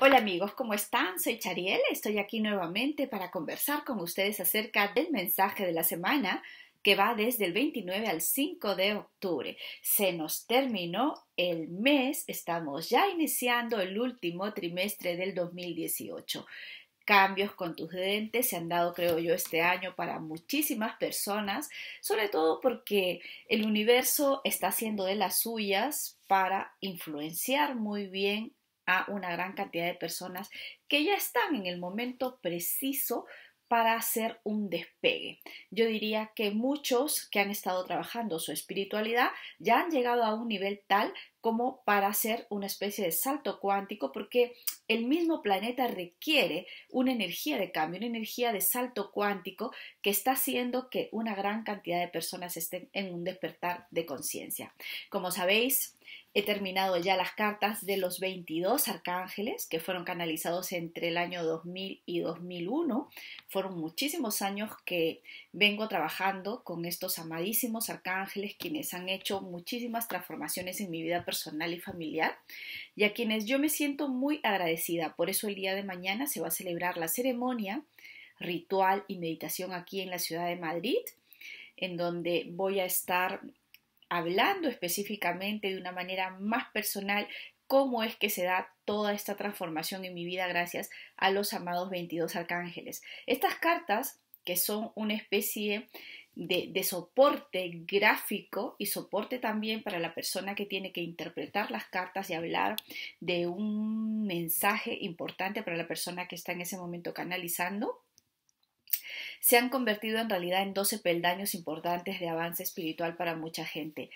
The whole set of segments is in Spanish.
Hola amigos, ¿cómo están? Soy Chariel, estoy aquí nuevamente para conversar con ustedes acerca del mensaje de la semana que va desde el 29 al 5 de octubre. Se nos terminó el mes, estamos ya iniciando el último trimestre del 2018 cambios con tus dientes se han dado, creo yo, este año para muchísimas personas, sobre todo porque el universo está haciendo de las suyas para influenciar muy bien a una gran cantidad de personas que ya están en el momento preciso para hacer un despegue. Yo diría que muchos que han estado trabajando su espiritualidad ya han llegado a un nivel tal como para hacer una especie de salto cuántico porque el mismo planeta requiere una energía de cambio, una energía de salto cuántico que está haciendo que una gran cantidad de personas estén en un despertar de conciencia. Como sabéis, He terminado ya las cartas de los 22 arcángeles que fueron canalizados entre el año 2000 y 2001. Fueron muchísimos años que vengo trabajando con estos amadísimos arcángeles quienes han hecho muchísimas transformaciones en mi vida personal y familiar y a quienes yo me siento muy agradecida. Por eso el día de mañana se va a celebrar la ceremonia ritual y meditación aquí en la ciudad de Madrid en donde voy a estar hablando específicamente de una manera más personal cómo es que se da toda esta transformación en mi vida gracias a los amados 22 arcángeles. Estas cartas, que son una especie de, de, soporte gráfico y soporte también para la persona que tiene que interpretar las cartas y hablar de un mensaje importante para la persona que está en ese momento canalizando, se han convertido en realidad en 12 peldaños importantes de avance espiritual para mucha gente.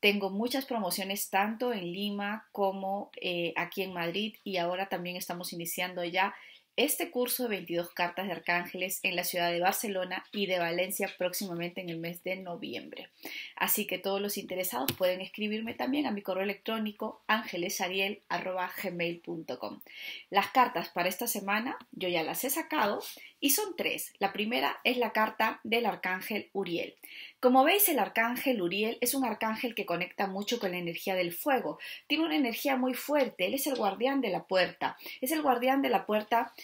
Tengo muchas promociones tanto en Lima como eh, aquí en Madrid y ahora también estamos iniciando ya este curso de 22 cartas de arcángeles en la ciudad de Barcelona y de Valencia próximamente en el mes de noviembre. Así que todos los interesados pueden escribirme también a mi correo electrónico angelesariel.gmail.com Las cartas para esta semana yo ya las he sacado y son tres. La primera es la carta del arcángel Uriel. Como veis, el arcángel Uriel es un arcángel que conecta mucho con la energía del fuego. Tiene una energía muy fuerte. Él es el guardián de la puerta. Es el guardián de la puerta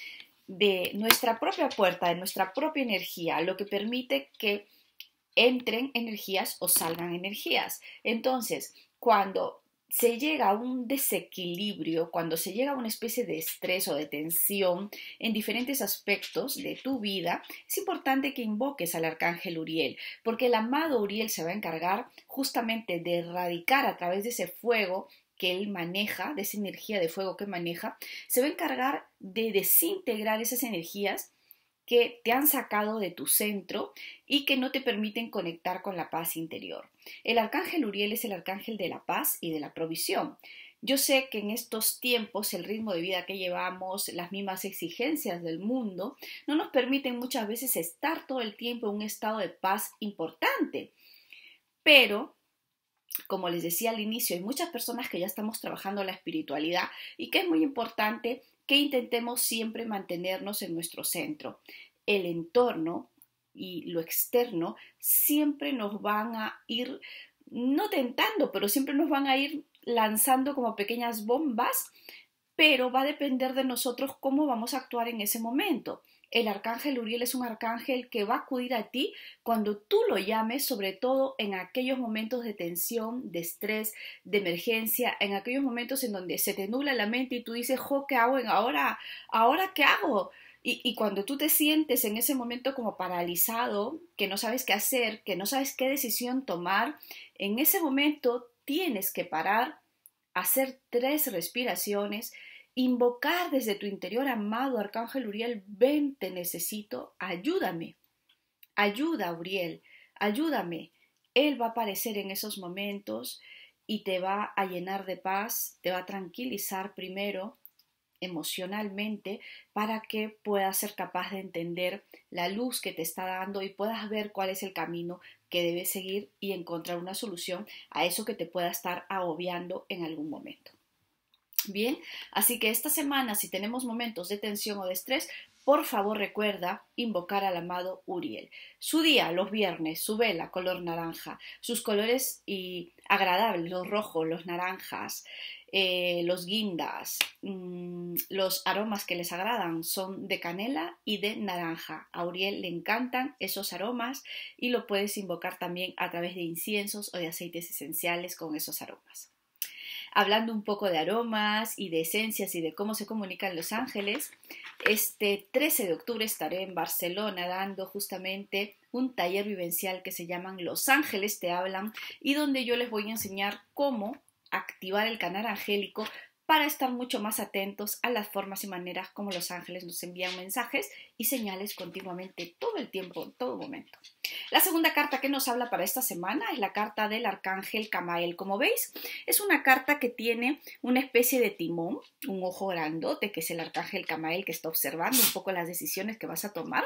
de nuestra propia puerta, de nuestra propia energía, lo que permite que entren energías o salgan energías. Entonces, cuando se llega a un desequilibrio, cuando se llega a una especie de estrés o de tensión en diferentes aspectos de tu vida, es importante que invoques al arcángel Uriel, porque el amado Uriel se va a encargar justamente de erradicar a través de ese fuego que él maneja, de esa energía de fuego que maneja, se va a encargar de desintegrar esas energías que te han sacado de tu centro y que no te permiten conectar con la paz interior. El arcángel Uriel es el arcángel de la paz y de la provisión. Yo sé que en estos tiempos el ritmo de vida que llevamos, las mismas exigencias del mundo, no nos permiten muchas veces estar todo el tiempo en un estado de paz importante. Pero como les decía al inicio, hay muchas personas que ya estamos trabajando la espiritualidad y que es muy importante que intentemos siempre mantenernos en nuestro centro. El entorno y lo externo siempre nos van a ir, no tentando, pero siempre nos van a ir lanzando como pequeñas bombas pero va a depender de nosotros cómo vamos a actuar en ese momento. El arcángel Uriel es un arcángel que va a acudir a ti cuando tú lo llames, sobre todo en aquellos momentos de tensión, de estrés, de emergencia, en aquellos momentos en donde se te nubla la mente y tú dices, jo, ¿qué hago ahora? ¿Ahora qué hago? Y, y, cuando tú te sientes en ese momento como paralizado, que no sabes qué hacer, que no sabes qué decisión tomar, en ese momento tienes que parar hacer tres respiraciones, invocar desde tu interior, amado Arcángel Uriel, ven, te necesito, ayúdame, ayuda Uriel, ayúdame. Él va a aparecer en esos momentos y te va a llenar de paz, te va a tranquilizar primero emocionalmente para que puedas ser capaz de entender la luz que te está dando y puedas ver cuál es el camino que debes seguir y encontrar una solución a eso que te pueda estar agobiando en algún momento. Bien, así que esta semana, si tenemos momentos de tensión o de estrés, por favor recuerda invocar al amado Uriel. Su día, los viernes, su vela color naranja, sus colores y agradables, los rojos, los naranjas, eh, los guindas, mm, los aromas que les agradan son de canela y de naranja. A Uriel le encantan esos aromas y lo puedes invocar también a través de inciensos o de aceites esenciales con esos aromas hablando un poco de aromas y de esencias y de cómo se comunican los ángeles. Este 13 de octubre estaré en Barcelona dando justamente un taller vivencial que se llaman Los Ángeles te hablan y donde yo les voy a enseñar cómo activar el canal angélico para estar mucho más atentos a las formas y maneras como los ángeles nos envían mensajes y señales continuamente todo el tiempo, en todo momento. La segunda carta que nos habla para esta semana es la carta del arcángel Camael. Como veis, es una carta que tiene una especie de timón, un ojo grandote, que es el arcángel Camael que está observando un poco las decisiones que vas a tomar.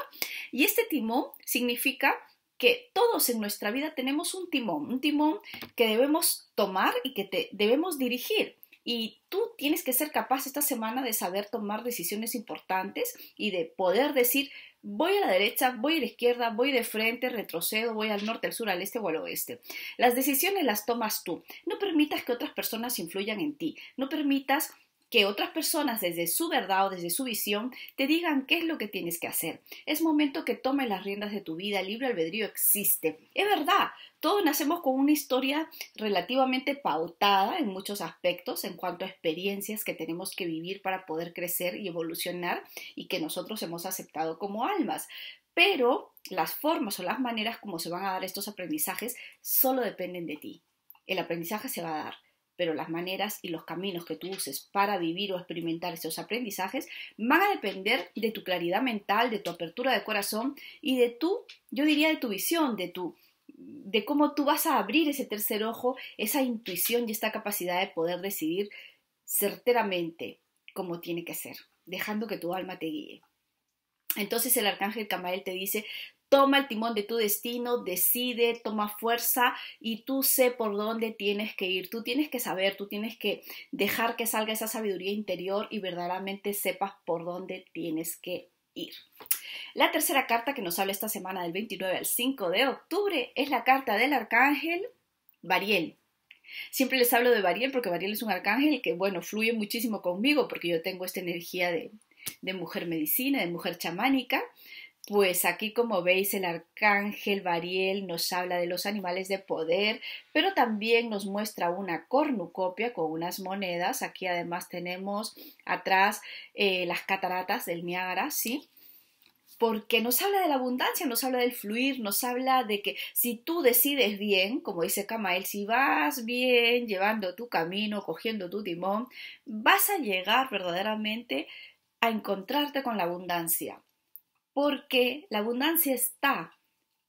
Y este timón significa que todos en nuestra vida tenemos un timón, un timón que debemos tomar y que debemos dirigir. Y tú tienes que ser capaz esta semana de saber tomar decisiones importantes y de poder decir, voy a la derecha, voy a la izquierda, voy de frente, retrocedo, voy al norte, al sur, al este o al oeste. Las decisiones las tomas tú. No permitas que otras personas influyan en ti. No permitas que otras personas desde su verdad o desde su visión te digan qué es lo que tienes que hacer. Es momento que tomes las riendas de tu vida, libre albedrío existe. Es verdad, todos nacemos con una historia relativamente pautada en muchos aspectos en cuanto a experiencias que tenemos que vivir para poder crecer y evolucionar y que nosotros hemos aceptado como almas. Pero las formas o las maneras como se van a dar estos aprendizajes solo dependen de ti. El aprendizaje se va a dar pero las maneras y los caminos que tú uses para vivir o experimentar esos aprendizajes van a depender de tu claridad mental, de tu apertura de corazón y de tu, yo diría, de tu visión, de tu de cómo tú vas a abrir ese tercer ojo, esa intuición y esta capacidad de poder decidir certeramente cómo tiene que ser, dejando que tu alma te guíe. Entonces el arcángel Camael te dice, Toma el timón de tu destino, decide, toma fuerza y tú sé por dónde tienes que ir. Tú tienes que saber, tú tienes que dejar que salga esa sabiduría interior y verdaderamente sepas por dónde tienes que ir. La tercera carta que nos habla esta semana del 29 al 5 de octubre es la carta del arcángel Bariel. Siempre les hablo de Bariel porque Bariel es un arcángel que, bueno, fluye muchísimo conmigo porque yo tengo esta energía de, de mujer medicina, de mujer chamánica, pues aquí, como veis, el arcángel Bariel nos habla de los animales de poder, pero también nos muestra una cornucopia con unas monedas. Aquí además tenemos atrás eh, las cataratas del Niágara, ¿sí? Porque nos habla de la abundancia, nos habla del fluir, nos habla de que si tú decides bien, como dice Kamael, si vas bien llevando tu camino, cogiendo tu timón, vas a llegar verdaderamente a encontrarte con la abundancia porque la abundancia está.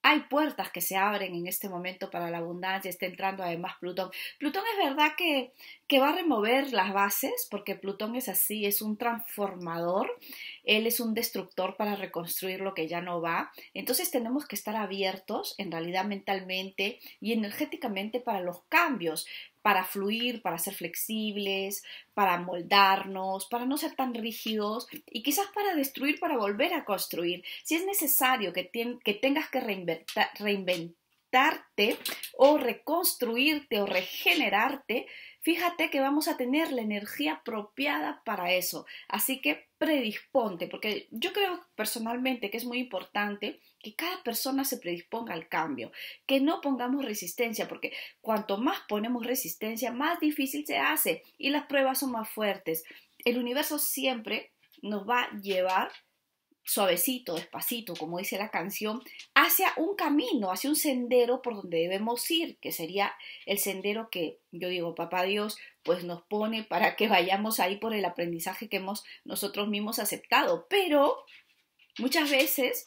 Hay puertas que se abren en este momento para la abundancia, está entrando además Plutón. Plutón es verdad que, que va a remover las bases, porque Plutón es así, es un transformador, él es un destructor para reconstruir lo que ya no va. Entonces tenemos que estar abiertos en realidad mentalmente y energéticamente para los cambios, para fluir, para ser flexibles, para moldarnos, para no ser tan rígidos y quizás para destruir, para volver a construir. Si es necesario que, tengas que reinventarte o reconstruirte o regenerarte, fíjate que vamos a tener la energía apropiada para eso. Así que predisponte, porque yo creo personalmente que es muy importante que cada persona se predisponga al cambio, que no pongamos resistencia, porque cuanto más ponemos resistencia, más difícil se hace y las pruebas son más fuertes. El universo siempre nos va a llevar suavecito, despacito, como dice la canción, hacia un camino, hacia un sendero por donde debemos ir, que sería el sendero que yo digo, papá Dios, pues nos pone para que vayamos ahí por el aprendizaje que hemos nosotros mismos aceptado. Pero muchas veces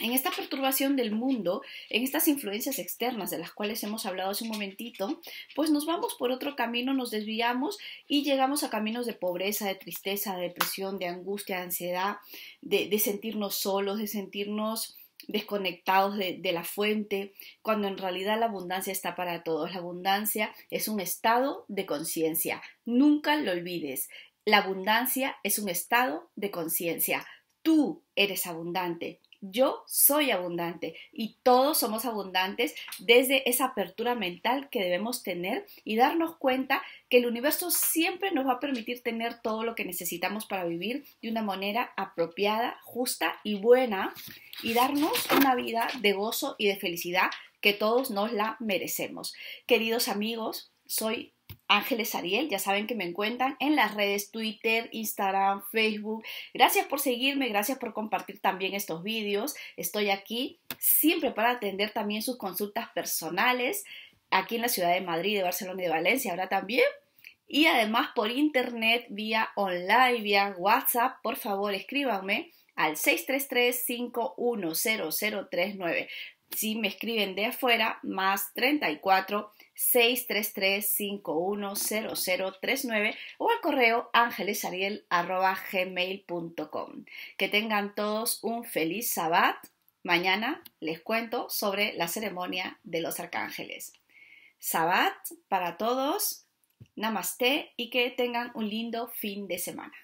en esta perturbación del mundo, en estas influencias externas de las cuales hemos hablado hace un momentito, pues nos vamos por otro camino, nos desviamos y llegamos a caminos de pobreza, de tristeza, de depresión, de angustia, de ansiedad, de, sentirnos solos, de sentirnos desconectados de, la fuente, cuando en realidad la abundancia está para todos. La abundancia es un estado de conciencia. Nunca lo olvides. La abundancia es un estado de conciencia. Tú eres abundante, yo soy abundante y todos somos abundantes desde esa apertura mental que debemos tener y darnos cuenta que el universo siempre nos va a permitir tener todo lo que necesitamos para vivir de una manera apropiada, justa y buena y darnos una vida de gozo y de felicidad que todos nos la merecemos. Queridos amigos, soy Ángeles Ariel, ya saben que me encuentran en las redes Twitter, Instagram, Facebook. Gracias por seguirme, gracias por compartir también estos vídeos. Estoy aquí siempre para atender también sus consultas personales aquí en la ciudad de Madrid, de Barcelona y de Valencia, ahora también. Y además por internet, vía online, vía WhatsApp, por favor escríbanme al 633-510039. Si me escriben de afuera, más 34 633-510039 o al correo angelesariel.gmail.com. Que tengan todos un feliz sabbat. Mañana les cuento sobre la ceremonia de los arcángeles. Sabat para todos, namaste y que tengan un lindo fin de semana.